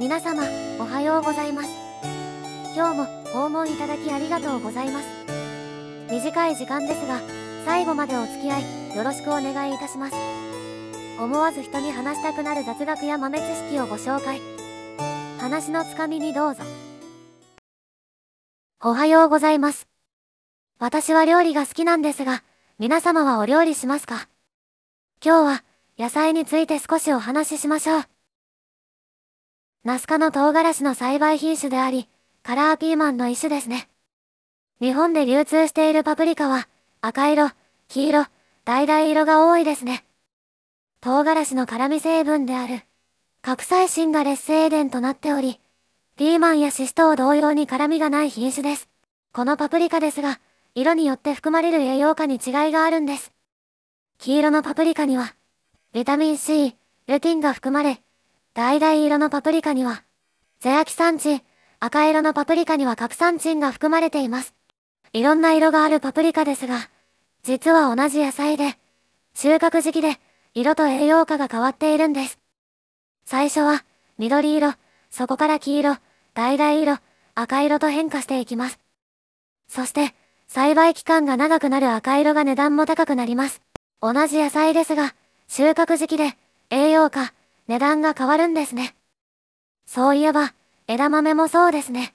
皆様おはようございます今日も訪問いただきありがとうございます短い時間ですが最後までお付き合いよろしくお願いいたします思わず人に話したくなる雑学や豆知識をご紹介話のつかみにどうぞおはようございます私は料理が好きなんですが皆様はお料理しますか今日は野菜について少しお話ししましょうナス科の唐辛子の栽培品種であり、カラーピーマンの一種ですね。日本で流通しているパプリカは、赤色、黄色、橙色が多いですね。唐辛子の辛味成分である、核細心が劣勢伝となっており、ピーマンやシシトウ同様に辛味がない品種です。このパプリカですが、色によって含まれる栄養価に違いがあるんです。黄色のパプリカには、ビタミン C、ルティンが含まれ、橙色のパプリカには、ゼアキサンチン、赤色のパプリカには核サンチンが含まれています。いろんな色があるパプリカですが、実は同じ野菜で、収穫時期で、色と栄養価が変わっているんです。最初は、緑色、そこから黄色、橙色、赤色と変化していきます。そして、栽培期間が長くなる赤色が値段も高くなります。同じ野菜ですが、収穫時期で、栄養価、値段が変わるんですね。そういえば、枝豆もそうですね。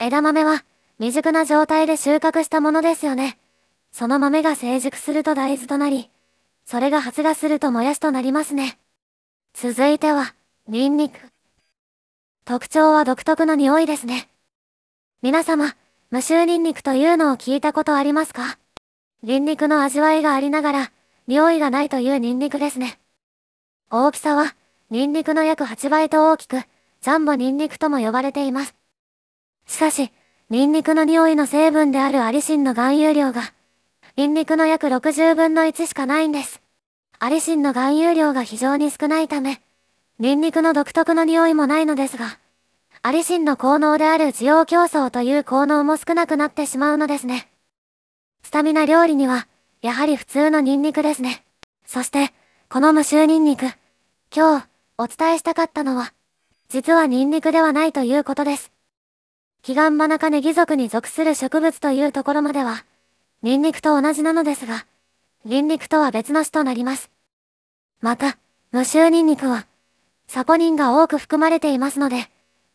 枝豆は、未熟な状態で収穫したものですよね。その豆が成熟すると大豆となり、それが発芽するともやしとなりますね。続いては、ニンニク。特徴は独特の匂いですね。皆様、無臭ニンニクというのを聞いたことありますかニンニクの味わいがありながら、匂いがないというニンニクですね。大きさは、ニンニクの約8倍と大きく、ジャンボニンニクとも呼ばれています。しかし、ニンニクの匂いの成分であるアリシンの含有量が、ニンニクの約60分の1しかないんです。アリシンの含有量が非常に少ないため、ニンニクの独特の匂いもないのですが、アリシンの効能である需要競争という効能も少なくなってしまうのですね。スタミナ料理には、やはり普通のニンニクですね。そして、この無臭ニンニク。今日、お伝えしたかったのは、実はニンニクではないということです。ヒガンマナカネギ属に属する植物というところまでは、ニンニクと同じなのですが、ニンニクとは別の種となります。また、無臭ニンニクは、サポニンが多く含まれていますので、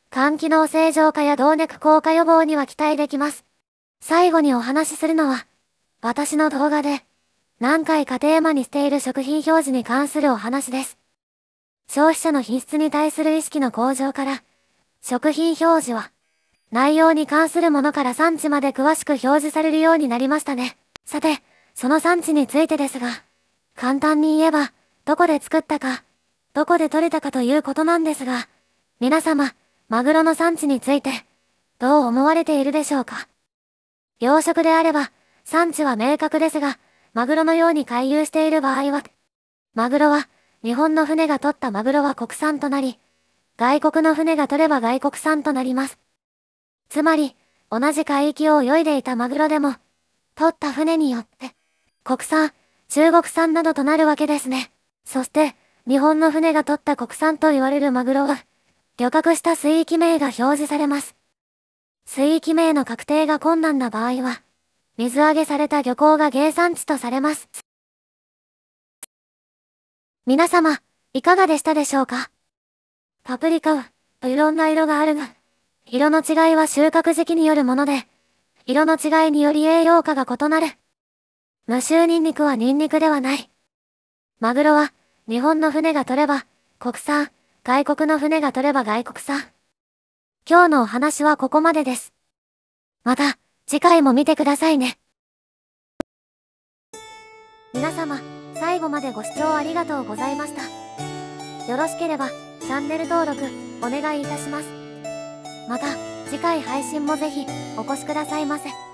肝機能正常化や動脈硬化予防には期待できます。最後にお話しするのは、私の動画で、何回かテーマにしている食品表示に関するお話です。消費者の品質に対する意識の向上から、食品表示は、内容に関するものから産地まで詳しく表示されるようになりましたね。さて、その産地についてですが、簡単に言えば、どこで作ったか、どこで取れたかということなんですが、皆様、マグロの産地について、どう思われているでしょうか養殖であれば、産地は明確ですが、マグロのように回遊している場合は、マグロは日本の船が取ったマグロは国産となり、外国の船が取れば外国産となります。つまり、同じ海域を泳いでいたマグロでも、取った船によって、国産、中国産などとなるわけですね。そして、日本の船が取った国産と言われるマグロは、漁獲した水域名が表示されます。水域名の確定が困難な場合は、水揚げされた漁港が原産地とされます。皆様、いかがでしたでしょうかパプリカは、いろんな色があるが、色の違いは収穫時期によるもので、色の違いにより栄養価が異なる。無臭ニンニクはニンニクではない。マグロは、日本の船が取れば、国産、外国の船が取れば外国産。今日のお話はここまでです。また、次回も見てくださいね。皆様、最後までご視聴ありがとうございました。よろしければ、チャンネル登録、お願いいたします。また、次回配信もぜひ、お越しくださいませ。